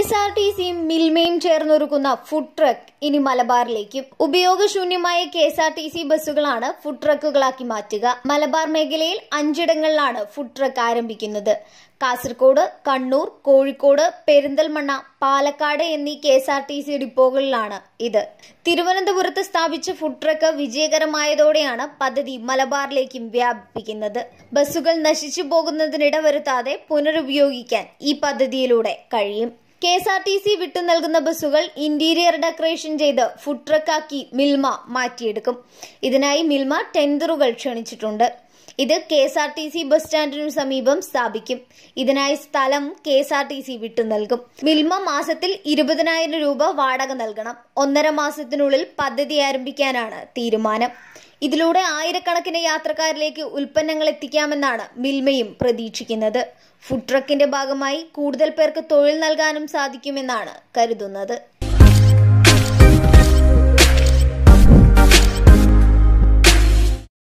S R T സിയും മിൽമയും ചേർന്നൊരുക്കുന്ന food truck ഇനി മലബാറിലേക്കും ഉപയോഗശൂന്യമായ K S R T C ബസ്സുകളാണ് ഫുഡ് ട്രക്കുകളാക്കി മാറ്റുക മലബാർ മേഖലയിൽ അഞ്ചിടങ്ങളിലാണ് ഫുഡ് ട്രക്ക് ആരംഭിക്കുന്നത് കാസർഗോഡ് കണ്ണൂർ കോഴിക്കോട് പെരിന്തൽമണ്ണ പാലക്കാട് എന്നീ K S R T C ഡിപ്പോകളിലാണ് ഇത് തിരുവനന്തപുരത്ത് സ്ഥാപിച്ച ഫുഡ് ട്രക്ക് വിജയകരമായതോടെയാണ് പദ്ധതി മലബാറിലേക്കും വ്യാപിപ്പിക്കുന്നത് ബസ്സുകൾ നശിച്ചു പോകുന്നതിനിട വരുത്താതെ പുനരുപയോഗിക്കാൻ ഈ പദ്ധതിയിലൂടെ കഴിയും K S R T C വിട്ടു നൽകുന്ന ബസ്സുകൾ ഇന്റീരിയർ ഡെക്കറേഷൻ ചെയ്ത് ഫുഡ് ട്രക്കാക്കി മിൽമ മാറ്റിയെടുക്കും ഇതിനായി മിൽമ ടെൻഡറുകൾ ക്ഷണിച്ചിട്ടുണ്ട് ഇത് K S R T C bus സ്റ്റാൻഡിനു സമീപം സ്ഥാപിക്കും ഇതിനായി സ്ഥലം K S R T C വിട്ടു നൽകും മിൽമ മാസത്തിൽ ഇരുപതിനായിരം രൂപ വാടക നൽകണം ഒന്നര മാസത്തിനുള്ളിൽ പദ്ധതി ആരംഭിക്കാനാണ് തീരുമാനം ഇതിലൂടെ ആയിരക്കണക്കിന് യാത്രക്കാരിലേക്ക് ഉൽപ്പന്നങ്ങൾ എത്തിക്കാമെന്നാണ് മിൽമയും പ്രതീക്ഷിക്കുന്നത് ഫുഡ് ട്രക്കിന്റെ ഭാഗമായി കൂടുതൽ പേർക്ക് തൊഴിൽ നൽകാനും സാധിക്കുമെന്നാണ് കരുതുന്നത്